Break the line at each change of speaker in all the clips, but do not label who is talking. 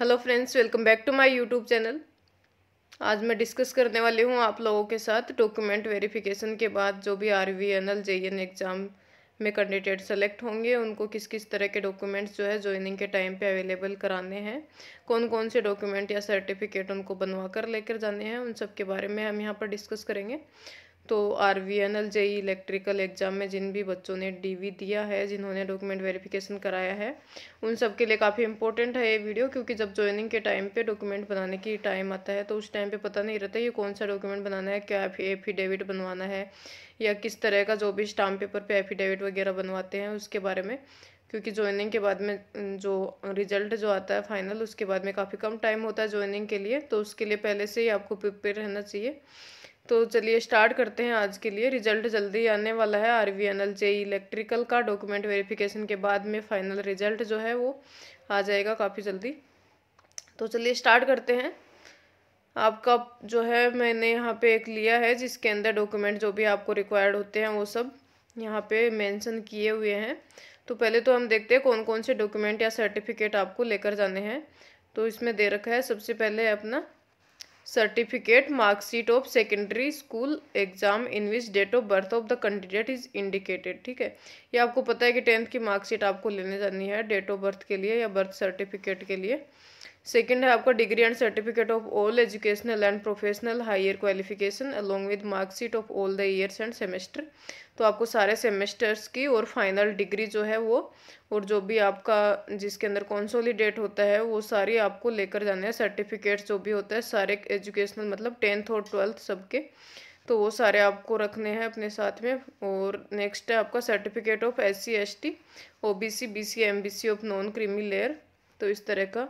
hello friends welcome back to my YouTube channel आज मैं discuss करने वाली हूँ आप लोगों के साथ डॉक्यूमेंट वेरिफिकेशन के बाद जो भी R V N L J N exam में कैंडिडेट सेलेक्ट होंगे उनको किस किस तरह के डॉक्यूमेंट्स जो है ज्वाइनिंग के टाइम पे अवेलेबल कराने हैं कौन कौन से डॉक्यूमेंट या सर्टिफिकेट उनको बनवा कर लेकर जाने हैं उन सब के बारे में हम यहाँ पर डिस्कस करेंगे तो R V N L JE electrical exam में जिन भी बच्चों ने डी वी दिया है जिन्होंने डॉक्यूमेंट वेरिफिकेशन कराया है उन सब के लिए काफ़ी इंपॉर्टेंट है ये वीडियो क्योंकि जब ज्वाइनिंग के टाइम पे डॉक्यूमेंट बनाने की टाइम आता है तो उस टाइम पे पता नहीं रहता ये कौन सा डॉक्यूमेंट बनाना है क्या एफिडेविट बनवाना है या किस तरह का जो भी स्टाम्प पेपर पे एफिडेविट वगैरह बनवाते हैं उसके बारे में क्योंकि ज्वाइनिंग के बाद में जो रिजल्ट जो आता है फाइनल उसके बाद में काफ़ी कम टाइम होता है ज्वाइनिंग के लिए तो उसके लिए पहले से ही आपको प्रिपेयर रहना चाहिए तो चलिए स्टार्ट करते हैं आज के लिए रिजल्ट जल्दी आने वाला है R V N L J electrical का डॉक्यूमेंट वेरिफिकेशन के बाद में फाइनल रिजल्ट जो है वो आ जाएगा काफ़ी जल्दी तो चलिए स्टार्ट करते हैं आपका जो है मैंने यहाँ पे एक लिया है जिसके अंदर डॉक्यूमेंट जो भी आपको रिक्वायर्ड होते हैं वो सब यहाँ पे मेंशन किए हुए हैं तो पहले तो हम देखते हैं कौन कौन से डॉक्यूमेंट या सर्टिफिकेट आपको लेकर जाने हैं तो इसमें दे रखा है सबसे पहले अपना certificate marksheet of secondary school exam in which date of birth of the candidate is indicated ठीक है ये आपको पता है कि टेंथ की मार्कशीट आपको लेने जानी है डेट ऑफ बर्थ के लिए या बर्थ सर्टिफिकेट के लिए सेकेंड है आपका degree and certificate of all educational and professional higher qualification along with marksheet of all the years and semester तो आपको सारे सेमेस्टर्स की और फाइनल डिग्री जो है वो और जो भी आपका जिसके अंदर कॉन्सोलीडेट होता है वो सारी आपको लेकर जाने हैं सर्टिफिकेट्स जो भी होता है सारे एजुकेशनल मतलब टेंथ और ट्वेल्थ सबके तो वो सारे आपको रखने हैं अपने साथ में और नेक्स्ट है आपका certificate of S C S T O B C B C M B C of non creamy layer तो इस तरह का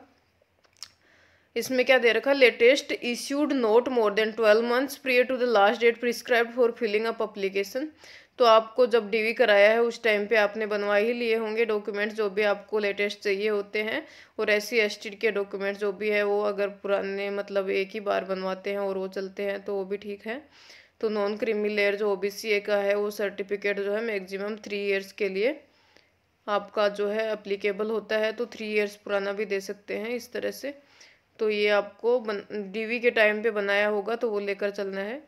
इसमें क्या दे रखा latest issued not more than twelve months prior to the last date prescribe for filling up application तो आपको जब डीवी कराया है उस टाइम पे आपने बनवा ही लिए होंगे डॉक्यूमेंट्स जो भी आपको लेटेस्ट चाहिए होते हैं और एस के डॉक्यूमेंट्स जो भी है वो अगर पुराने मतलब एक ही बार बनवाते हैं और वो चलते हैं तो वो भी ठीक है तो नॉन क्रीमी लेयर जो ओ बी का है वो सर्टिफिकेट जो है मैगजिमम थ्री ईयर्स के लिए आपका जो है अप्लीकेबल होता है तो थ्री ईयर्स पुराना भी दे सकते हैं इस तरह से तो ये आपको बन डीवी के टाइम पे बनाया होगा तो वो लेकर चलना है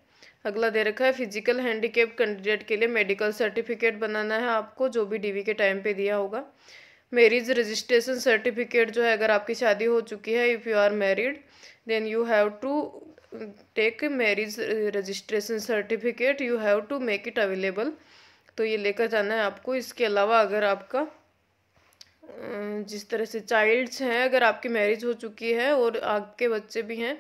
अगला दे रखा है फिजिकल हैंडीकेप कैंडिडेट के लिए मेडिकल सर्टिफिकेट बनाना है आपको जो भी डीवी के टाइम पे दिया होगा मेरिज रजिस्ट्रेशन सर्टिफिकेट जो है अगर आपकी शादी हो चुकी है if you are married then you have to take marriage registration certificate you have to make it available तो ये लेकर जाना है आपको इसके अलावा अगर आपका जिस तरह से चाइल्ड्स हैं अगर आपकी मैरिज हो चुकी है और आपके बच्चे भी हैं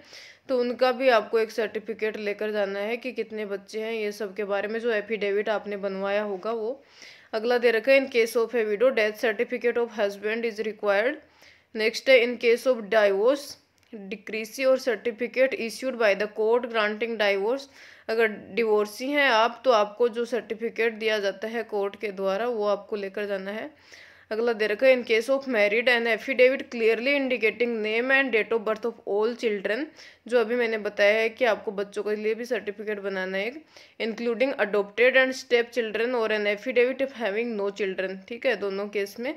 तो उनका भी आपको एक सर्टिफिकेट लेकर जाना है कि कितने बच्चे हैं ये सब के बारे में जो एफिडेविट आपने बनवाया होगा वो अगला दे रखा है in case of a widow death certificate of husband is required next है in case of divorce decrees और certificate issued by the court granting divorce अगर डिवोर्सी हैं आप तो आपको जो सर्टिफिकेट दिया जाता है कोर्ट के द्वारा वो आपको लेकर जाना है अगला दे रखा है in case of married an affidavit clearly indicating name and date of birth of all children जो अभी मैंने बताया है कि आपको बच्चों के लिए भी सर्टिफिकेट बनाना है including adopted and step children और an affidavit of having no children ठीक है दोनों केस में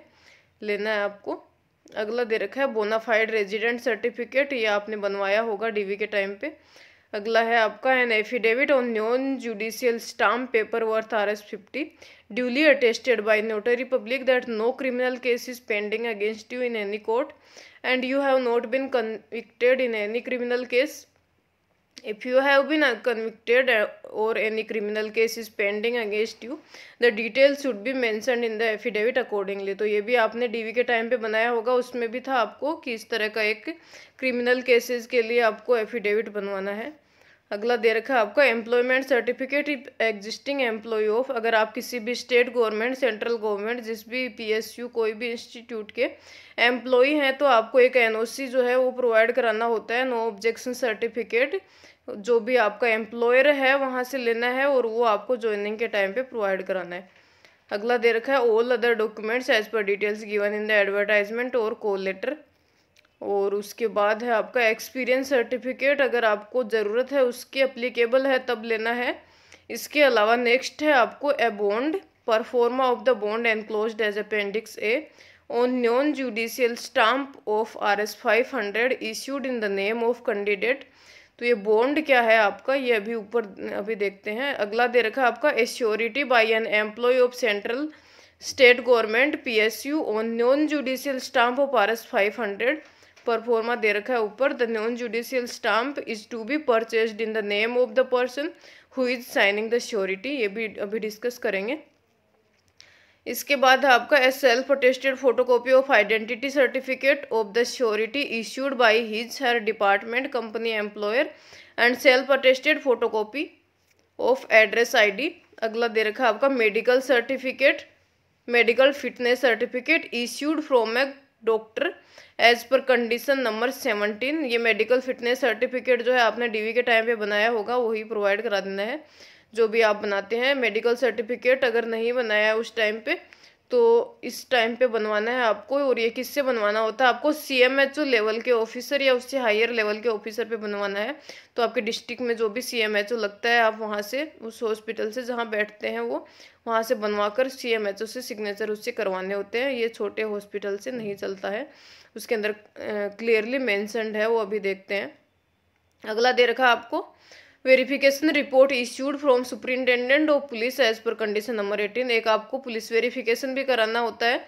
लेना है आपको अगला दे रखा है बोनाफाइड रेजिडेंट सर्टिफिकेट ये आपने बनवाया होगा डीवी के टाइम पे अगला है आपका an affidavit on non judicial stamp paper worth R S fifty duly attested by notary public that no criminal case is pending against you in any court and you have not been convicted in any criminal case if you have been uh, convicted uh, or any criminal case is pending against you the details should be mentioned in the affidavit accordingly तो ये भी आपने D we के time पर बनाया होगा उसमें भी था आपको कि इस तरह का एक क्रिमिनल केसेज के लिए आपको एफिडेविट बनवाना है अगला दे रखा है आपका employment certificate existing employ of अगर आप किसी भी स्टेट गवर्नमेंट सेंट्रल गवर्नमेंट जिस भी पीएसयू कोई भी इंस्टीट्यूट के एम्प्लॉय हैं तो आपको एक एनओसी जो है वो प्रोवाइड कराना होता है नो ऑब्जेक्शन सर्टिफिकेट जो भी आपका एम्प्लॉयर है वहाँ से लेना है और वो आपको ज्वाइनिंग के टाइम पर प्रोवाइड कराना है अगला दे रखा है all other documents as per details given in the advertisement और कॉल लेटर और उसके बाद है आपका एक्सपीरियंस सर्टिफिकेट अगर आपको ज़रूरत है उसके अप्लीकेबल है तब लेना है इसके अलावा नेक्स्ट है आपको a bond proforma of the bond enclose as appendix a judicial stamp of R S five hundred issued in the name of candidate तो ये बॉन्ड क्या है आपका ये अभी ऊपर अभी देखते हैं अगला दे रखा है आपका a surety by an employ of central state government P S U on non judicial stamp of R S five hundred proforma दे रखा है ऊपर the non judicial stamp is to be purchase in the name of the person who is signing the surety ये भी अभी discuss करेंगे इसके बाद आपका a self attested photocopy of identity certificate of the surety issued by his her department company employer and self attested photocopy of address ID अगला दे रखा है आपका medical certificate medical fitness certificate issued from a doctor as per condition number seventeen ये medical fitness certificate जो है आपने DV के टाइम पे बनाया होगा वही प्रोवाइड करा देना है जो भी आप बनाते हैं मेडिकल सर्टिफिकेट अगर नहीं बनाया उस टाइम पे तो इस टाइम पे बनवाना है आपको और ये किससे बनवाना होता है आपको C M H O level के ऑफिसर या उससे हायर लेवल के ऑफिसर पे बनवाना है तो आपके डिस्ट्रिक्ट में जो भी सी एम एच ओ लगता है आप वहाँ से उस हॉस्पिटल से जहाँ बैठते हैं वो वहाँ से बनवा कर सी एम एच ओ से सिग्नेचर उससे करवाने होते हैं ये छोटे हॉस्पिटल से नहीं चलता है उसके अंदर क्लियरली मैंसनड है वो अभी देखते हैं अगला दे रखा आपको verification report issued from superintendent of police as per condition number eighteen एक आपको पुलिस वेरिफिकेशन भी कराना होता है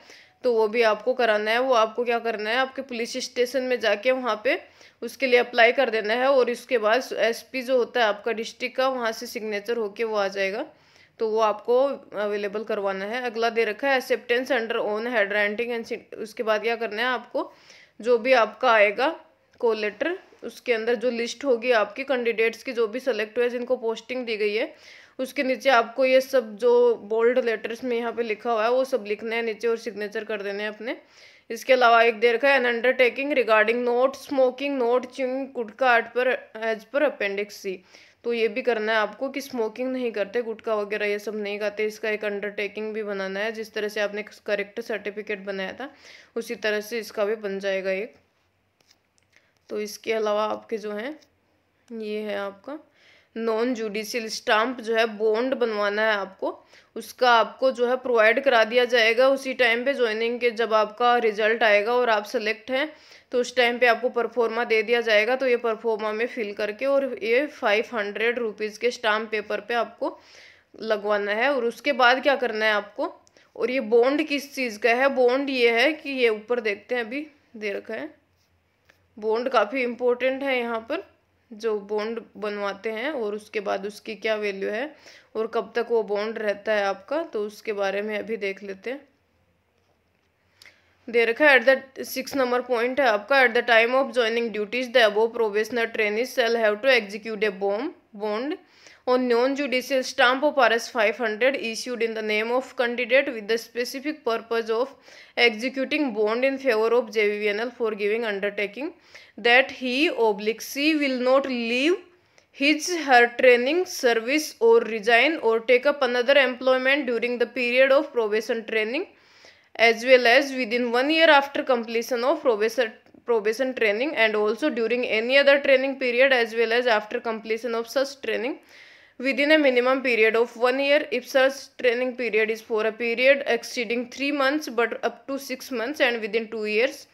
तो वो भी आपको कराना है वो आपको क्या करना है आपके पुलिस स्टेशन में जाके वहाँ पे उसके लिए अप्लाई कर देना है और उसके बाद एसपी जो होता है आपका डिस्ट्रिक्ट का वहाँ से सिग्नेचर होके वो आ जाएगा तो वो आपको अवेलेबल करवाना है अगला दे रखा है acceptance under own handwriting and उसके बाद क्या करना है आपको जो भी आपका आएगा लेटर उसके अंदर जो लिस्ट होगी आपकी कैंडिडेट्स की जो भी सेलेक्ट हुए जिनको पोस्टिंग दी गई है उसके नीचे आपको ये सब जो बोल्ड लेटर्स में यहाँ पे लिखा हुआ है वो सब लिखना है नीचे और सिग्नेचर कर देने हैं अपने इसके अलावा एक दे रखा है an undertaking regarding not smoking not chewing gutka at par as per appendix C तो ये भी करना है आपको कि स्मोकिंग नहीं करते गुटका वगैरह ये सब नहीं खाते इसका एक अंडरटेकिंग भी बनाना है जिस तरह से आपने करेक्ट सर्टिफिकेट बनाया था उसी तरह से इसका भी बन जाएगा एक तो इसके अलावा आपके जो हैं ये है आपका नॉन जुडिशियल स्टाम्प जो है बॉन्ड बनवाना है आपको उसका आपको जो है प्रोवाइड करा दिया जाएगा उसी टाइम पे ज्वाइनिंग के जब आपका रिजल्ट आएगा और आप सेलेक्ट हैं तो उस टाइम पे आपको परफॉर्मा दे दिया जाएगा तो ये परफॉर्मा में फिल करके और ये फाइव हंड्रेड रुपीज़ के स्टाम्प पेपर पे आपको लगवाना है और उसके बाद क्या करना है आपको और ये बॉन्ड किस चीज़ का है बॉन्ड ये है कि ये ऊपर देखते हैं अभी दे रखा है बॉन्ड काफ़ी इम्पोर्टेंट है यहाँ पर जो बॉन्ड बनवाते हैं और उसके बाद उसकी क्या वैल्यू है और कब तक वो बॉन्ड रहता है आपका तो उसके बारे में अभी देख लेते हैं दे रखा है at the six number point है आपका at the time of joining duties the above probationer trainees shall have to execute a बॉम bond on non-judicial stamp of RS 500 issued in the name of candidate with the specific purpose of executing bond in favor of JVNL for giving undertaking that he oblique C will not leave his her training service or resign or take up another employment during the period of probation training as well as within one year after completion of probation probation training and also during any other training period as well as after completion of such training within a minimum period of one year if such training period is for a period exceeding three months but up to six months and within two years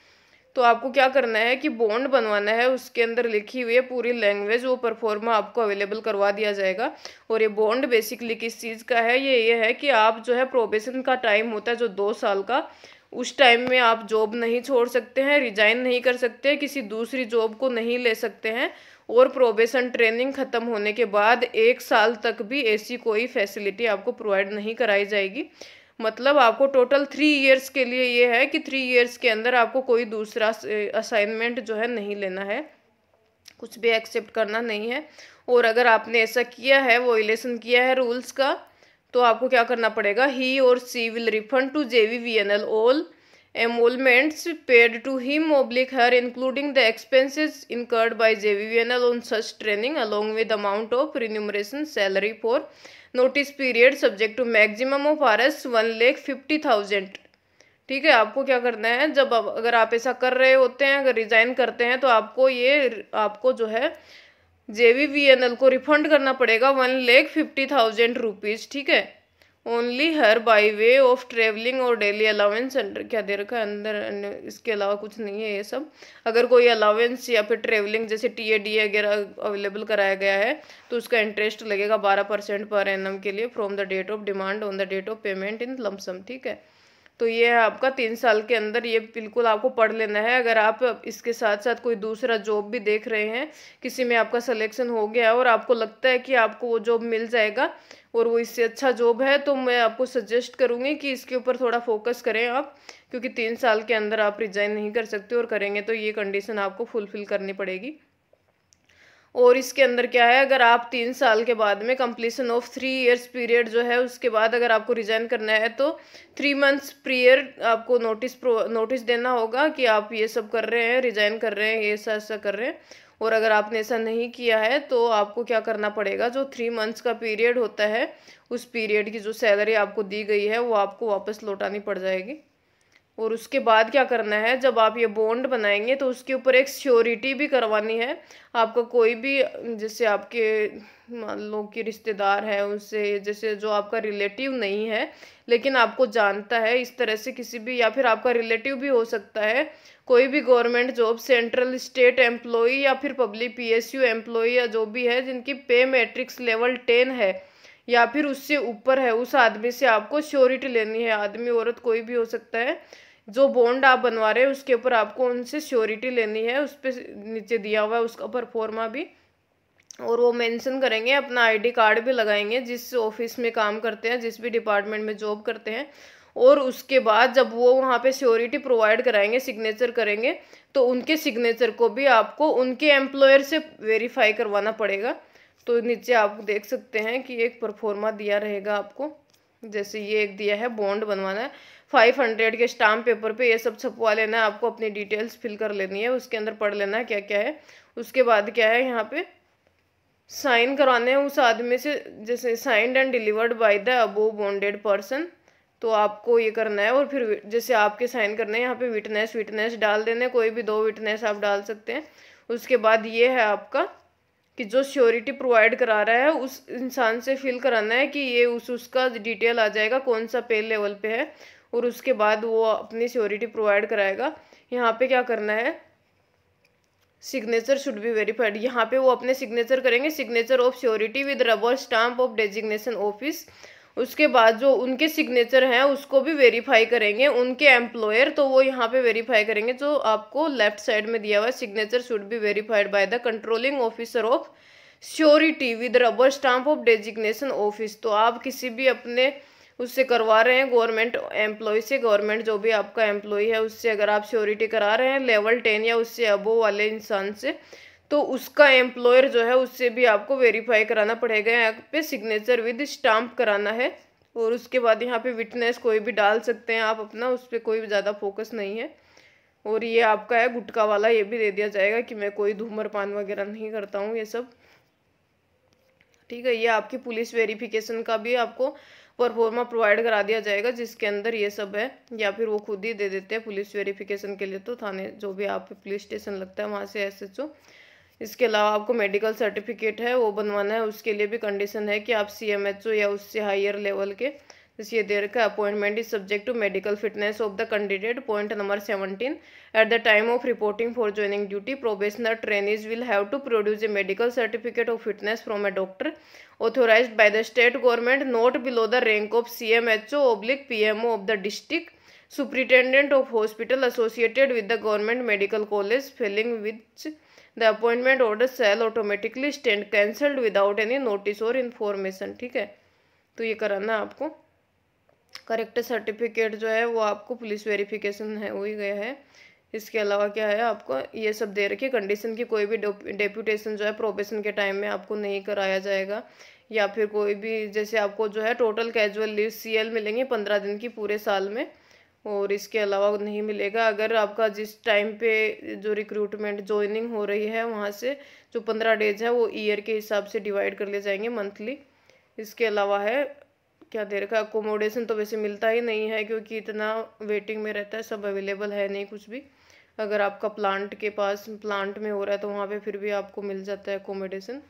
तो आपको क्या करना है कि bond बनवाना है उसके अंदर लिखी हुई है पूरी लैंग्वेज वो परफॉर्मा आपको अवेलेबल करवा दिया जाएगा और ये बॉन्ड बेसिकली किस चीज़ का है ये ये है कि आप जो है प्रोबेशन का टाइम होता है जो दो साल का उस टाइम में आप जॉब नहीं छोड़ सकते हैं रिजाइन नहीं कर सकते किसी दूसरी जॉब को नहीं ले सकते हैं और प्रोबेशन ट्रेनिंग ख़त्म होने के बाद एक साल तक भी ऐसी कोई फैसिलिटी आपको प्रोवाइड नहीं कराई जाएगी मतलब आपको टोटल थ्री इयर्स के लिए ये है कि थ्री इयर्स के अंदर आपको कोई दूसरा असाइनमेंट जो है नहीं लेना है कुछ भी एक्सेप्ट करना नहीं है और अगर आपने ऐसा किया है वोलेशन किया है रूल्स का तो आपको क्या करना पड़ेगा ही और she will refund to J V V N L all emoluments paid to he oblique her including the expenses incurred by J V V N L on such training along with amount of remuneration salary for notice period subject to maximum of R S one lakh fifty thousand ठीक है आपको क्या करना है जब अगर आप ऐसा कर रहे होते हैं अगर रिजाइन करते हैं तो आपको ये आपको जो है जे को रिफंड करना पड़ेगा one lakh fifty thousand rupees ठीक है only her by way of travelling और डेली अलावेंस अंडर क्या दे रखा है अंदर इसके अलावा कुछ नहीं है ये सब अगर कोई अलावेंस या फिर ट्रेवलिंग जैसे टी ए डी वगैरह अवेलेबल कराया गया है तो उसका इंटरेस्ट लगेगा बारह परसेंट पर एन के लिए from the date of demand on the date of payment in lump sum ठीक है तो ये है आपका तीन साल के अंदर ये बिल्कुल आपको पढ़ लेना है अगर आप इसके साथ साथ कोई दूसरा जॉब भी देख रहे हैं किसी में आपका सिलेक्शन हो गया है और आपको लगता है कि आपको वो जॉब मिल जाएगा और वो इससे अच्छा जॉब है तो मैं आपको सजेस्ट करूँगी कि इसके ऊपर थोड़ा फोकस करें आप क्योंकि तीन साल के अंदर आप रिजाइन नहीं कर सकते और करेंगे तो ये कंडीशन आपको फुलफिल करनी पड़ेगी और इसके अंदर क्या है अगर आप तीन साल के बाद में completion of three years period जो है उसके बाद अगर आपको रिज़ाइन करना है तो थ्री मंथ्स प्रीयर आपको नोटिस नोटिस देना होगा कि आप ये सब कर रहे हैं रिज़ाइन कर रहे हैं ये ऐसा ऐसा कर रहे हैं और अगर आपने ऐसा नहीं किया है तो आपको क्या करना पड़ेगा जो थ्री मंथ्स का पीरियड होता है उस पीरियड की जो सैलरी आपको दी गई है वो आपको वापस लौटानी पड़ जाएगी और उसके बाद क्या करना है जब आप ये बॉन्ड बनाएंगे तो उसके ऊपर एक श्योरिटी भी करवानी है आपका कोई भी जैसे आपके मान लो कि रिश्तेदार है उससे जैसे जो आपका रिलेटिव नहीं है लेकिन आपको जानता है इस तरह से किसी भी या फिर आपका रिलेटिव भी हो सकता है कोई भी government job central state employee या फिर पब्लिक पी एस या जो भी है जिनकी पे मैट्रिक्स लेवल टेन है या फिर उससे ऊपर है उस आदमी से आपको श्योरिटी लेनी है आदमी औरत कोई भी हो सकता है जो बॉन्ड आप बनवा रहे हैं उसके ऊपर आपको उनसे श्योरिटी लेनी है उस पर नीचे दिया हुआ है उसका परफॉर्मा भी और वो मेंशन करेंगे अपना आईडी कार्ड भी लगाएंगे जिस ऑफिस में काम करते हैं जिस भी डिपार्टमेंट में जॉब करते हैं और उसके बाद जब वो वहाँ पे श्योरिटी प्रोवाइड कराएंगे सिग्नेचर करेंगे तो उनके सिग्नेचर को भी आपको उनके एम्प्लॉयर से वेरीफाई करवाना पड़ेगा तो नीचे आप देख सकते हैं कि एक परफॉर्मा दिया रहेगा आपको जैसे ये एक दिया है बॉन्ड बनवाना है फाइव हंड्रेड के स्टाम्प पेपर पे ये सब छपवा लेना है आपको अपनी डिटेल्स फिल कर लेनी है उसके अंदर पढ़ लेना है क्या क्या है उसके बाद क्या है यहाँ पे साइन करवाने हैं उस आदमी से जैसे signed and delivered by the above bonded person तो आपको ये करना है और फिर जैसे आपके साइन करने हैं यहाँ पे विटनेस विटनेस डाल देने कोई भी दो विटनेस आप डाल सकते हैं उसके बाद ये है आपका कि जो श्योरिटी प्रोवाइड करा रहा है उस इंसान से फिल कराना है कि ये उस उसका डिटेल आ जाएगा कौन सा पे लेवल पे है और उसके बाद वो अपनी श्योरिटी प्रोवाइड कराएगा यहाँ पे क्या करना है सिग्नेचर शुड बी वेरीफाइड यहाँ पे वो अपने सिग्नेचर करेंगे signature of surety with rubber stamp of designation office उसके बाद जो उनके सिग्नेचर हैं उसको भी वेरीफाई करेंगे उनके एम्प्लॉयर तो वो यहाँ पे वेरीफाई करेंगे जो आपको लेफ्ट साइड में दिया हुआ signature should be verified by the controlling officer of surety with rubber stamp of designation office तो आप किसी भी अपने उससे करवा रहे हैं गवर्नमेंट एम्प्लॉय से गवर्नमेंट जो भी आपका एम्प्लॉय है उससे अगर आप श्योरिटी करा रहे हैं लेवल टेन या उससे अबो वाले इंसान से तो उसका एम्प्लॉयर जो है उससे भी आपको वेरीफाई कराना पड़ेगा यहाँ पे सिग्नेचर विद स्टाम्प कराना है और उसके बाद यहाँ पे विटनेस कोई भी डाल सकते हैं आप अपना उस पर कोई ज़्यादा फोकस नहीं है और ये आपका है गुटखा वाला ये भी दे दिया जाएगा कि मैं कोई धूम्रपान वगैरह नहीं करता हूँ ये सब ठीक है ये आपकी पुलिस वेरिफिकेशन का भी आपको परफॉर्मा प्रोवाइड करा दिया जाएगा जिसके अंदर ये सब है या फिर वो खुद ही दे देते हैं पुलिस वेरिफिकेशन के लिए तो थाने जो भी आप पुलिस स्टेशन लगता है वहाँ से एस एच ओ इसके अलावा आपको मेडिकल सर्टिफिकेट है वो बनवाना है उसके लिए भी कंडीशन है कि आप सी एम एच ओ या उससे हायर लेवल के ये दे रखा appointment is subject to medical fitness of the candidate point number seventeen at the time of reporting for joining duty probationer trainees will have to produce a medical certificate of fitness from a doctor authorize by the state government not below the rank of C M H O oblique P M O of the district superintendent of hospital associated with the government medical college failing which the appointment order shall automatically stand cancelled without any notice और information ठीक है तो ये कराना आपको correct certificate जो है वो आपको पुलिस वेरिफिकेशन है हो ही गया है इसके अलावा क्या है आपको ये सब दे रखिए कंडीशन की कोई भी डेप्यूटेशन जो है प्रोबेशन के टाइम में आपको नहीं कराया जाएगा या फिर कोई भी जैसे आपको जो है टोटल कैजुअल लीव सीएल मिलेंगे पंद्रह दिन की पूरे साल में और इसके अलावा नहीं मिलेगा अगर आपका जिस टाइम पे जो रिक्रूटमेंट ज्वाइनिंग हो रही है वहाँ से जो पंद्रह डेज है वो ईयर के हिसाब से डिवाइड कर लिए जाएंगे मंथली इसके अलावा है क्या दे रखा अकोमोडेशन तो वैसे मिलता ही नहीं है क्योंकि इतना वेटिंग में रहता है सब अवेलेबल है नहीं कुछ भी अगर आपका प्लांट के पास प्लांट में हो रहा है तो वहाँ पर फिर भी आपको मिल जाता है अकोमोडेशन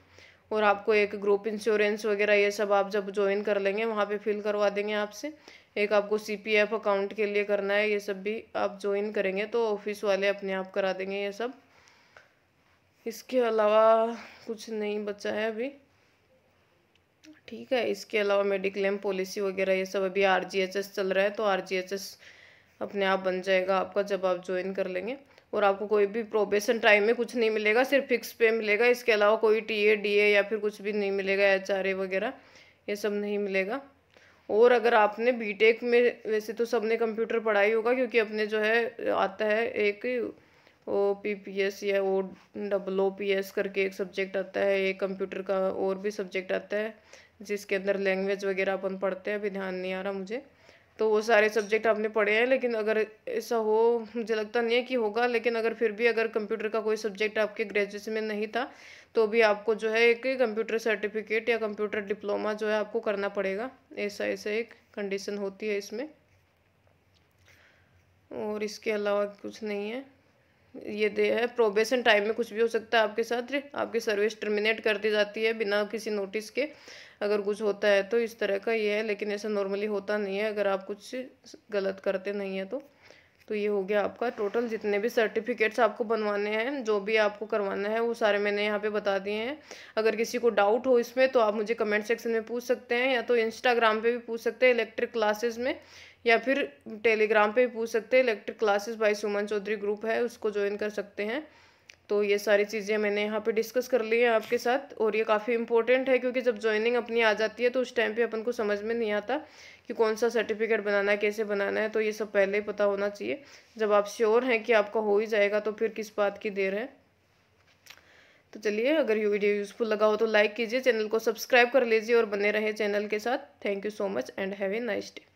और आपको एक ग्रुप इंश्योरेंस वगैरह ये सब आप जब ज्वाइन कर लेंगे वहाँ पे फिल करवा देंगे आपसे एक आपको सी पी एफ अकाउंट के लिए करना है ये सब भी आप ज्वाइन करेंगे तो ऑफिस वाले अपने आप करा देंगे ये सब इसके अलावा कुछ नहीं बचा है अभी ठीक है इसके अलावा मेडिक्लेम पॉलिसी वगैरह ये सब अभी आर जी एच एस चल रहा है तो आर जी एच एस अपने आप बन जाएगा आपका जब आप ज्वाइन कर लेंगे और आपको कोई भी प्रोबेशन टाइम में कुछ नहीं मिलेगा सिर्फ फिक्स पे मिलेगा इसके अलावा कोई टी ए डी ए या फिर कुछ भी नहीं मिलेगा एच आर ए वगैरह ये सब नहीं मिलेगा और अगर आपने बीटेक में वैसे तो सबने कंप्यूटर पढ़ा ही होगा क्योंकि अपने जो है आता है एक ओ पी पी एस या O double O P S करके एक सब्जेक्ट आता है एक कंप्यूटर का और भी सब्जेक्ट आता है जिसके अंदर लैंग्वेज वगैरह अपन पढ़ते हैं अभी ध्यान नहीं आ रहा मुझे तो वो सारे सब्जेक्ट आपने पढ़े हैं लेकिन अगर ऐसा हो मुझे लगता नहीं है कि होगा लेकिन अगर फिर भी अगर कंप्यूटर का कोई सब्जेक्ट आपके ग्रेजुएशन में नहीं था तो भी आपको जो है एक कंप्यूटर सर्टिफिकेट या कंप्यूटर डिप्लोमा जो है आपको करना पड़ेगा ऐसा ऐसा एक कंडीशन होती है इसमें और इसके अलावा कुछ नहीं है ये दे है प्रोबेशन टाइम में कुछ भी हो सकता है आपके साथ आपकी सर्विस टर्मिनेट कर दी जाती है बिना किसी नोटिस के अगर कुछ होता है तो इस तरह का ये है लेकिन ऐसा नॉर्मली होता नहीं है अगर आप कुछ गलत करते नहीं है तो तो ये हो गया आपका टोटल जितने भी सर्टिफिकेट्स आपको बनवाने हैं जो भी आपको करवाना है वो सारे मैंने यहाँ पे बता दिए हैं अगर किसी को डाउट हो इसमें तो आप मुझे कमेंट सेक्शन में पूछ सकते हैं या तो इंस्टाग्राम पे भी पूछ सकते हैं इलेक्ट्रिक क्लासेस में या फिर टेलीग्राम पे भी पूछ सकते हैं electric classes by Suman Chaudhary group है उसको ज्वाइन कर सकते हैं तो ये सारी चीज़ें मैंने यहाँ पे डिस्कस कर ली हैं आपके साथ और ये काफ़ी इंपॉर्टेंट है क्योंकि जब ज्वाइनिंग अपनी आ जाती है तो उस टाइम पे अपन को समझ में नहीं आता कि कौन सा सर्टिफिकेट बनाना है कैसे बनाना है तो ये सब पहले ही पता होना चाहिए जब आप श्योर हैं कि आपका हो ही जाएगा तो फिर किस बात की देर है तो चलिए अगर ये वीडियो यूज़फुल लगा हो तो लाइक कीजिए चैनल को सब्सक्राइब कर लीजिए और बने रहे चैनल के साथ thank you so much and have a nice day